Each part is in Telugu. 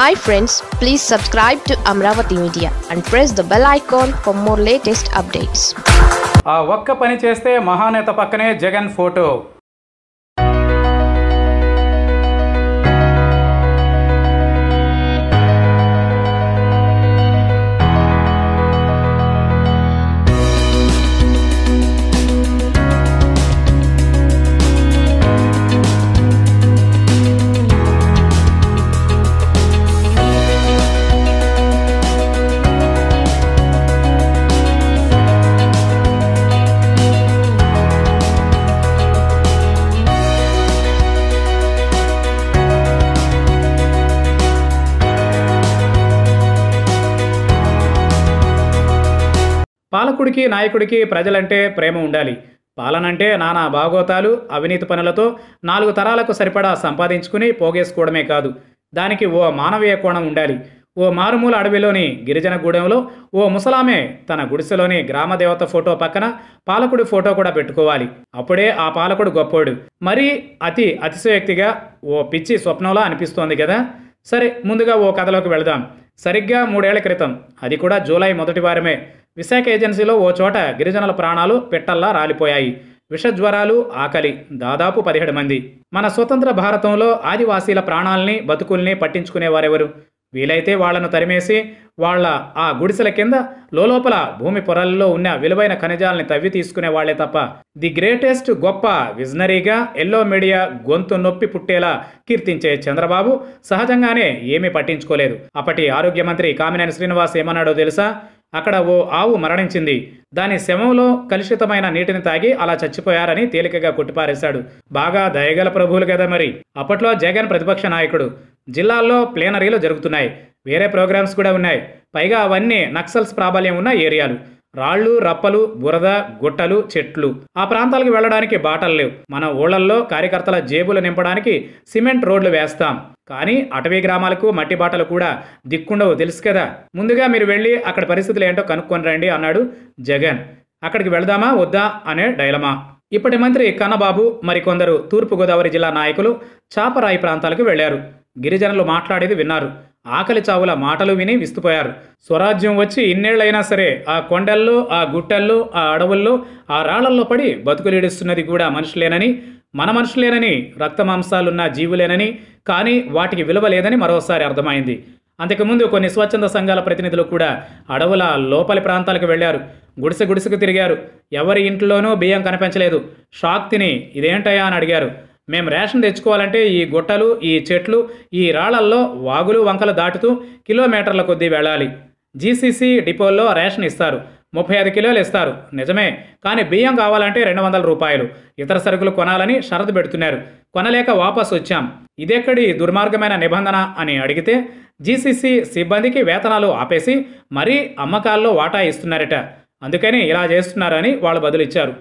hi friends please subscribe to Amaravati media and press the bell icon for more latest updates ఆ ఒక్క పని చేస్తే మహానేత పక్కనే జగన్ ఫోటో పాలకుడికి నాయకుడికి ప్రజలంటే ప్రేమ ఉండాలి పాలనంటే నానా భాగోతాలు అవినీతి పనులతో నాలుగు తరాలకు సరిపడా సంపాదించుకుని పోగేసుకోవడమే కాదు దానికి ఓ మానవీయ కోణం ఉండాలి ఓ మారుమూల అడవిలోని గిరిజన గూడెంలో ఓ ముసలామే తన గుడిసెలోని గ్రామదేవత ఫోటో పక్కన పాలకుడి ఫోటో కూడా పెట్టుకోవాలి అప్పుడే ఆ పాలకుడు గొప్పోడు మరీ అతి అతిశయోక్తిగా ఓ పిచ్చి స్వప్నంలా అనిపిస్తోంది కదా సరే ముందుగా ఓ కథలోకి వెళదాం సరిగ్గా మూడేళ్ల క్రితం అది కూడా జూలై మొదటి వారమే విశాఖ ఏజెన్సీలో ఓ చోట గిరిజనుల ప్రాణాలు పిట్టల్లా రాలిపోయాయి విషజ్వరాలు ఆకలి దాదాపు పదిహేడు మంది మన స్వతంత్ర భారతంలో ఆదివాసీల ప్రాణాలని బతుకుల్ని పట్టించుకునేవారెవరు వీలైతే వాళ్లను తరిమేసి వాళ్ల ఆ గుడిసెల కింద లోలోపల భూమి పొరల్లో ఉన్న విలువైన ఖనిజాలని తవ్వి తీసుకునే వాళ్లే తప్ప ది గ్రేటెస్ట్ గొప్ప విజనరీగా ఎల్లో మీడియా గొంతు నొప్పి పుట్టేలా కీర్తించే చంద్రబాబు సహజంగానే ఏమీ పట్టించుకోలేదు అప్పటి ఆరోగ్య మంత్రి కామినేని శ్రీనివాస్ ఏమన్నాడో తెలుసా అక్కడ ఓ ఆవు మరణించింది దాని శవంలో కలుషితమైన నీటిని తాగి అలా చచ్చిపోయారని తేలికగా కొట్టిపారేశాడు బాగా దయగల ప్రభువులు కదా మరి అప్పట్లో జగన్ ప్రతిపక్ష నాయకుడు జిల్లాల్లో ప్లేనరీలు జరుగుతున్నాయి వేరే ప్రోగ్రామ్స్ కూడా ఉన్నాయి పైగా అవన్నీ నక్సల్స్ ప్రాబల్యం ఉన్న ఏరియాలు రాళ్ళు రప్పలు బురద గుట్టలు చెట్లు ఆ ప్రాంతాలకు వెళ్ళడానికి బాటలు లేవు మన ఊళ్ళల్లో కార్యకర్తల జేబులు నింపడానికి సిమెంట్ రోడ్లు వేస్తాం కానీ అటవీ గ్రామాలకు మట్టి బాటలు కూడా దిక్కుండవు తెలుసు కదా ముందుగా మీరు వెళ్ళి అక్కడ పరిస్థితులు ఏంటో కనుక్కొని రండి అన్నాడు జగన్ అక్కడికి వెళదామా వద్దా అనే డైలమా ఇప్పటి మంత్రి కన్నబాబు మరికొందరు తూర్పుగోదావరి జిల్లా నాయకులు చాపరాయి ప్రాంతాలకు వెళ్లారు గిరిజనులు మాట్లాడేది విన్నారు ఆకలి చావుల మాటలు విని విస్తుపోయారు స్వరాజ్యం వచ్చి ఇన్నేళ్లైనా సరే ఆ కొండల్లో ఆ గుట్టల్లో ఆ అడవుల్లో ఆ రాళ్లల్లో పడి బతుకులీడుస్తున్నది కూడా మనుషులేనని మన మనుషులేనని రక్త మాంసాలున్న జీవులేనని కానీ వాటికి విలువ లేదని మరోసారి అర్థమైంది అంతకుముందు కొన్ని స్వచ్ఛంద సంఘాల ప్రతినిధులు కూడా అడవుల లోపలి ప్రాంతాలకు వెళ్లారు గుడిసె గుడిసెకు తిరిగారు ఎవరి ఇంట్లోనూ బియ్యం కనిపించలేదు షాక్ తిని ఇదేంటయా అని అడిగారు మేము రేషన్ తెచ్చుకోవాలంటే ఈ గుట్టలు ఈ చెట్లు ఈ రాళ్లల్లో వాగులు వంకలు దాటుతూ కిలోమీటర్ల కొద్దీ వెళ్ళాలి జీసీసీ డిపోల్లో రేషన్ ఇస్తారు ముప్పై ఐదు కిలోలు ఇస్తారు నిజమే కానీ బియ్యం కావాలంటే రెండు వందల రూపాయలు ఇతర సరుకులు కొనాలని షరతు పెడుతున్నారు కొనలేక వాపసు వచ్చాం ఇదెక్కడి దుర్మార్గమైన నిబంధన అని అడిగితే జీసీసీ సిబ్బందికి వేతనాలు ఆపేసి మరీ అమ్మకాల్లో వాటా ఇస్తున్నారట అందుకని ఇలా చేస్తున్నారని వాళ్ళు బదులిచ్చారు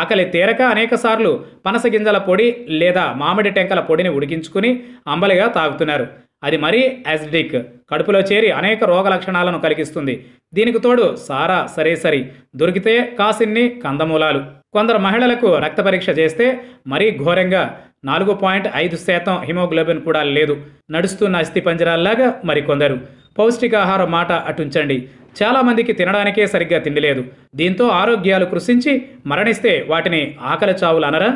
ఆకలి తీరక అనేకసార్లు పనసగింజల పొడి లేదా మామిడి టెంకల పొడిని ఉడికించుకుని అంబలిగా తాగుతున్నారు అది మరీ యాసిడిక్ కడుపులో చేరి అనేక రోగ లక్షణాలను కలిగిస్తుంది దీనికి తోడు సారా సరే సరి దొరికితే కాసిన్ని కందమూలాలు కొందరు మహిళలకు రక్త పరీక్ష చేస్తే మరీ ఘోరంగా నాలుగు పాయింట్ ఐదు శాతం హిమోగ్లోబిన్ కూడా లేదు నడుస్తున్న అస్థిపంజరాల్లాగా మరికొందరు పౌష్టికాహార మాట అటుంచండి చాలామందికి తినడానికే సరిగ్గా తిండి లేదు దీంతో ఆరోగ్యాలు కృషించి మరణిస్తే వాటిని ఆకలి చావులు అనరా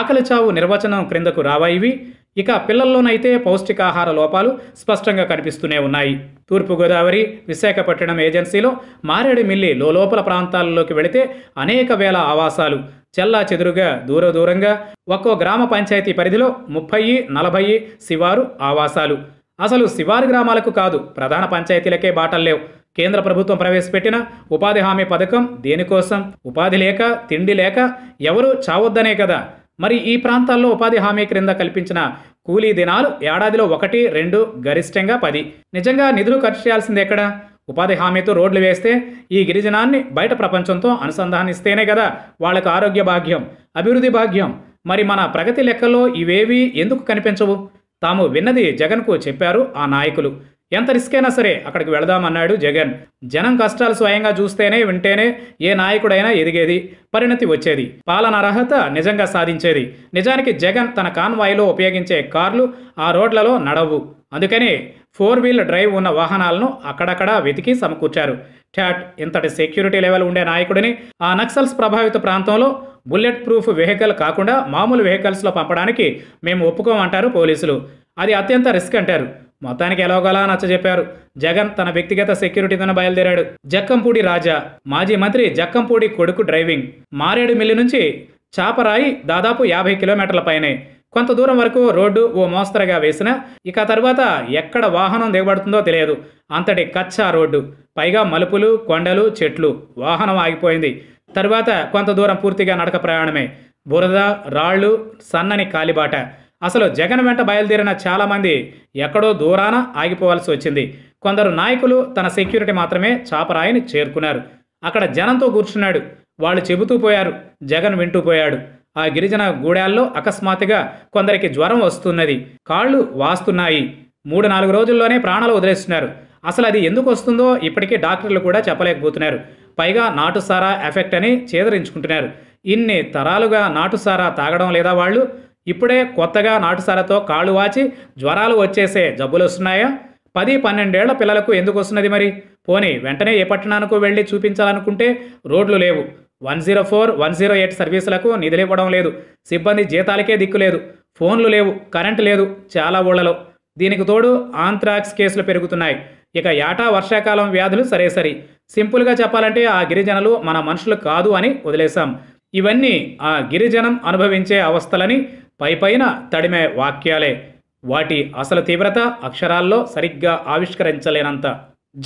ఆకలి చావు నిర్వచనం క్రిందకు రావాయివి ఇక పిల్లల్లోనైతే పౌష్టికాహార లోపాలు స్పష్టంగా కనిపిస్తూనే ఉన్నాయి తూర్పుగోదావరి విశాఖపట్నం ఏజెన్సీలో మారేడుమిల్లి లోపల ప్రాంతాలలోకి వెళితే అనేక వేల ఆవాసాలు చెల్లా చెదురుగా దూర దూరంగా ఒక్కో గ్రామ పంచాయతీ పరిధిలో ముప్పై నలభై శివారు ఆవాసాలు అసలు శివారు గ్రామాలకు కాదు ప్రధాన పంచాయతీలకే బాటల్లేవు కేంద్ర ప్రభుత్వం ప్రవేశపెట్టిన ఉపాధి హామీ పథకం దేనికోసం ఉపాధి లేక తిండి లేక ఎవరూ చావొద్దనే కదా మరి ఈ ప్రాంతాల్లో ఉపాధి హామీ క్రింద కల్పించిన కూలీ దినాలు ఏడాదిలో ఒకటి రెండు గరిష్టంగా పది నిజంగా నిధులు ఖర్చు చేయాల్సింది ఎక్కడ ఉపాధి హామీతో రోడ్లు వేస్తే ఈ గిరిజనాన్ని బయట ప్రపంచంతో అనుసంధానిస్తేనే కదా వాళ్ళకు ఆరోగ్య భాగ్యం అభివృద్ధి భాగ్యం మరి మన ప్రగతి లెక్కలో ఇవేవి ఎందుకు కనిపించవు తాము విన్నది జగన్కు చెప్పారు ఆ నాయకులు ఎంత రిస్క్ అయినా సరే అక్కడికి వెళదామన్నాడు జగన్ జనం కష్టాలు స్వయంగా చూస్తేనే వింటేనే ఏ నాయకుడైనా ఎదిగేది పరిణతి వచ్చేది పాలన అర్హత నిజంగా సాధించేది నిజానికి జగన్ తన కాన్వాయ్లో ఉపయోగించే కార్లు ఆ రోడ్లలో నడవు అందుకనే ఫోర్ వీల్ డ్రైవ్ ఉన్న వాహనాలను అక్కడక్కడా వెతికి సమకూర్చారు ట్యాట్ ఇంతటి సెక్యూరిటీ లెవెల్ ఉండే నాయకుడిని ఆ నక్సల్స్ ప్రభావిత ప్రాంతంలో బుల్లెట్ ప్రూఫ్ వెహికల్ కాకుండా మామూలు వెహికల్స్లో పంపడానికి మేము ఒప్పుకోమంటారు పోలీసులు అది అత్యంత రిస్క్ అంటారు మొత్తానికి ఎలాగోలా నచ్చ చెప్పారు జగన్ తన వ్యక్తిగత సెక్యూరిటీతోనే బయలుదేరాడు జక్కంపూడి రాజా మాజీ మంత్రి జక్కంపూడి కొడుకు డ్రైవింగ్ మారేడుమిల్లి నుంచి చాపరాయి దాదాపు యాభై కిలోమీటర్ల పైనే కొంత దూరం వరకు రోడ్డు ఓ మోస్తరుగా వేసిన ఇక తర్వాత ఎక్కడ వాహనం దిగబడుతుందో తెలియదు అంతటి కచ్చా రోడ్డు పైగా మలుపులు కొండలు చెట్లు వాహనం ఆగిపోయింది తర్వాత కొంత దూరం పూర్తిగా నడక ప్రయాణమే బురద రాళ్ళు సన్నని కాలిబాట అసలు జగన్ వెంట బయలుదేరిన చాలామంది ఎక్కడో దూరాన ఆగిపోవాల్సి వచ్చింది కొందరు నాయకులు తన సెక్యూరిటీ మాత్రమే చాపరాయిని చేరుకున్నారు అక్కడ జనంతో కూర్చున్నాడు వాళ్ళు చెబుతూ పోయారు జగన్ వింటూ పోయాడు ఆ గిరిజన గూడాల్లో అకస్మాత్తుగా కొందరికి జ్వరం వస్తున్నది కాళ్ళు వాస్తున్నాయి మూడు నాలుగు రోజుల్లోనే ప్రాణాలు వదిలేస్తున్నారు అసలు అది ఎందుకు వస్తుందో ఇప్పటికీ డాక్టర్లు కూడా చెప్పలేకపోతున్నారు పైగా నాటుసారా ఎఫెక్ట్ అని చేదరించుకుంటున్నారు ఇన్ని తరాలుగా నాటుసారా తాగడం లేదా వాళ్ళు ఇప్పుడే కొత్తగా నాటుసారతో కాళ్ళు వాచి జ్వరాలు వచ్చేసే జబ్బులు వస్తున్నాయా పది పన్నెండేళ్ల పిల్లలకు ఎందుకు వస్తున్నది మరి పోనీ వెంటనే ఏ పట్టణానికి వెళ్ళి చూపించాలనుకుంటే రోడ్లు లేవు one zero four one zero eight సర్వీసులకు నిధులివ్వడం లేదు సిబ్బంది జీతాలకే దిక్కు లేదు ఫోన్లు లేవు కరెంటు లేదు చాలా ఊళ్ళలో దీనికి తోడు ఆంథ్రాక్స్ కేసులు పెరుగుతున్నాయి ఇక ఏటా వర్షాకాలం వ్యాధులు సరేసరి సింపుల్గా చెప్పాలంటే ఆ గిరిజనులు మన మనుషులు కాదు అని వదిలేశాం ఇవన్నీ ఆ గిరిజనం అనుభవించే అవస్థలని పైపైన తడిమే వాక్యాలే వాటి అసలు తీవ్రత అక్షరాల్లో సరిగ్గా ఆవిష్కరించలేనంత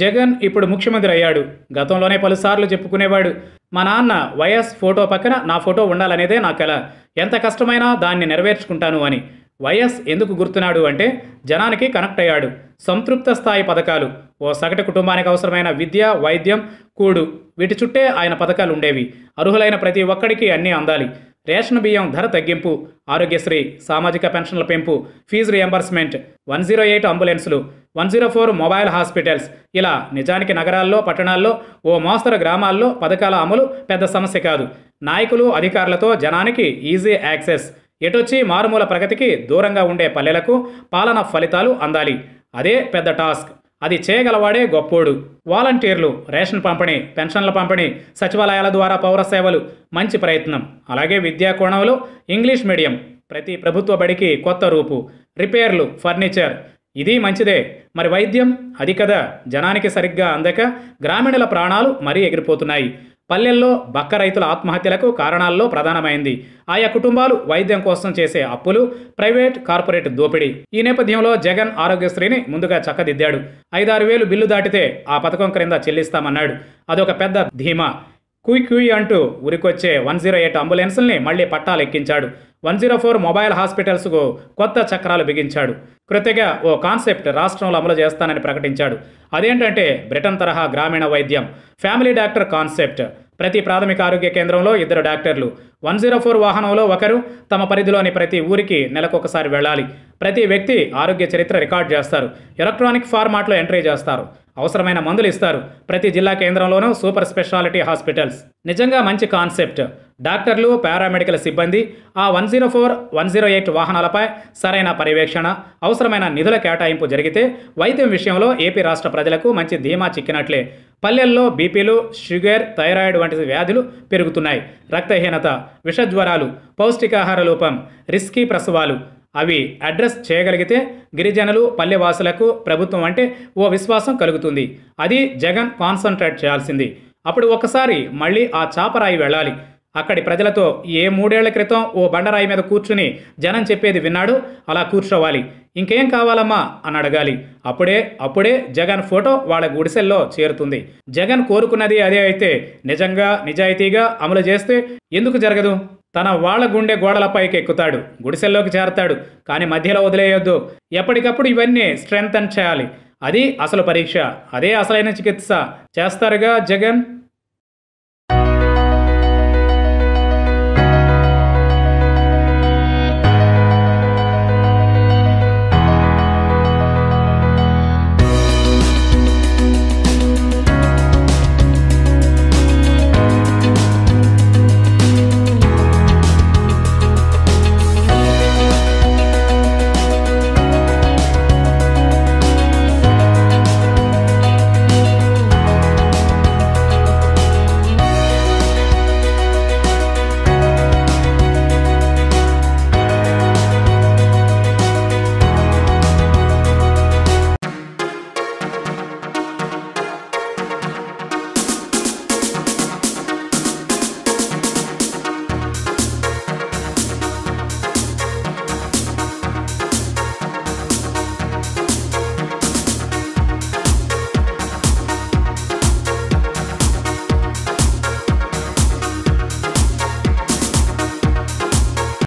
జగన్ ఇప్పుడు ముఖ్యమంత్రి అయ్యాడు గతంలోనే పలుసార్లు చెప్పుకునేవాడు మా నాన్న వైఎస్ ఫోటో పక్కన నా ఫోటో ఉండాలనేదే నా కల ఎంత కష్టమైనా దాన్ని నెరవేర్చుకుంటాను అని వైఎస్ ఎందుకు గుర్తున్నాడు అంటే జనానికి కనెక్ట్ అయ్యాడు సంతృప్త స్థాయి పథకాలు ఓ సగటు కుటుంబానికి అవసరమైన విద్య వైద్యం కూడు వీటి చుట్టే ఆయన పథకాలు ఉండేవి అర్హులైన ప్రతి ఒక్కడికి అన్నీ అందాలి రేషన్ బియ్యం ధర తగ్గింపు ఆరోగ్యశ్రీ సామాజిక పెన్షన్ల పెంపు fee reimbursement one zero eight అంబులెన్సులు one zero four mobile hospitals ఇలా నిజానికి నగరాల్లో పట్టణాల్లో ఓ మోస్తరు గ్రామాల్లో పథకాల అమలు పెద్ద సమస్య కాదు నాయకులు అధికారులతో జనానికి ఈజీ యాక్సెస్ ఎటొచ్చి మారుమూల ప్రగతికి దూరంగా ఉండే పల్లెలకు పాలన ఫలితాలు అందాలి అదే పెద్ద టాస్క్ అది చేయగలవాడే గొప్పోడు వాలంటీర్లు రేషన్ పంపిణీ పెన్షన్ల పంపిణీ సచివాలయాల ద్వారా పౌర సేవలు మంచి ప్రయత్నం అలాగే విద్యా కోణంలో ఇంగ్లీష్ మీడియం ప్రతి ప్రభుత్వ బడికి కొత్త రూపు రిపేర్లు ఫర్నిచర్ ఇది మంచిదే మరి వైద్యం అది కదా జనానికి సరిగ్గా అందక గ్రామీణుల ప్రాణాలు మరీ ఎగిరిపోతున్నాయి పల్లెల్లో బక్క రైతుల ఆత్మహత్యలకు కారణాల్లో ప్రధానమైంది ఆయా కుటుంబాలు వైద్యం కోసం చేసే అప్పులు ప్రైవేట్ కార్పొరేట్ దోపిడీ ఈ నేపథ్యంలో జగన్ ఆరోగ్యశ్రీని ముందుగా చక్కదిద్దాడు ఐదారు వేలు బిల్లు దాటితే ఆ పథకం క్రింద చెల్లిస్తామన్నాడు అదొక పెద్ద ధీమా క్యూ కుయ్ అంటూ ఉరికొచ్చే వన్ జీరో ఎయిట్ అంబులెన్సుల్ని మళ్లీ పట్టాలెక్కించాడు వన్ జీరో ఫోర్ మొబైల్ హాస్పిటల్స్కు కొత్త చక్రాలు బిగించాడు కృతిగా ఓ కాన్సెప్ట్ రాష్ట్రంలో అమలు చేస్తానని ప్రకటించాడు అదేంటంటే బ్రిటన్ తరహా గ్రామీణ వైద్యం ఫ్యామిలీ డాక్టర్ కాన్సెప్ట్ ప్రతి ప్రాథమిక ఆరోగ్య కేంద్రంలో ఇద్దరు డాక్టర్లు వన్ జీరో ఫోర్ వాహనంలో ఒకరు తమ పరిధిలోని ప్రతి ఊరికి నెలకొకసారి వెళ్ళాలి ప్రతి వ్యక్తి ఆరోగ్య చరిత్ర రికార్డ్ చేస్తారు ఎలక్ట్రానిక్ ఫార్మాట్లో ఎంట్రీ చేస్తారు అవసరమైన మందులు ఇస్తారు ప్రతి జిల్లా కేంద్రంలోనూ సూపర్ స్పెషాలిటీ హాస్పిటల్స్ నిజంగా మంచి కాన్సెప్ట్ డాక్టర్లు పారామెడికల్ సిబ్బంది ఆ one zero four one zero eight వాహనాలపై సరైన పర్యవేక్షణ అవసరమైన నిధుల కేటాయింపు జరిగితే వైద్యం విషయంలో ఏపీ రాష్ట్ర ప్రజలకు మంచి ధీమా చిక్కినట్లే పల్లెల్లో బీపీలు షుగర్ థైరాయిడ్ వంటి వ్యాధులు పెరుగుతున్నాయి రక్తహీనత విషజ్వరాలు పౌష్టికాహార లోపం రిస్కీ ప్రసవాలు అవి అడ్రస్ చేయగలిగితే గిరిజనులు పల్లెవాసులకు ప్రభుత్వం అంటే ఓ విశ్వాసం కలుగుతుంది అది జగన్ కాన్సన్ట్రేట్ చేయాల్సింది అప్పుడు ఒకసారి మళ్ళీ ఆ చాపరాయి వెళ్ళాలి అక్కడి ప్రజలతో ఏ మూడేళ్ల క్రితం ఓ బండరాయి మీద కూర్చుని జనం చెప్పేది విన్నాడు అలా కూర్చోవాలి ఇంకేం కావాలమ్మా అని అడగాలి అప్పుడే అప్పుడే జగన్ ఫోటో వాళ్ళ గుడిసెల్లో చేరుతుంది జగన్ కోరుకున్నది అదే అయితే నిజంగా నిజాయితీగా అమలు చేస్తే ఎందుకు జరగదు తన వాళ్ళ గుండె గోడలపైకి ఎక్కుతాడు గుడిసెల్లోకి చేరతాడు కానీ మధ్యలో వదిలేయొద్దు ఎప్పటికప్పుడు ఇవన్నీ స్ట్రెంగ్తన్ చేయాలి అది అసలు పరీక్ష అదే అసలైన చికిత్స చేస్తారుగా జగన్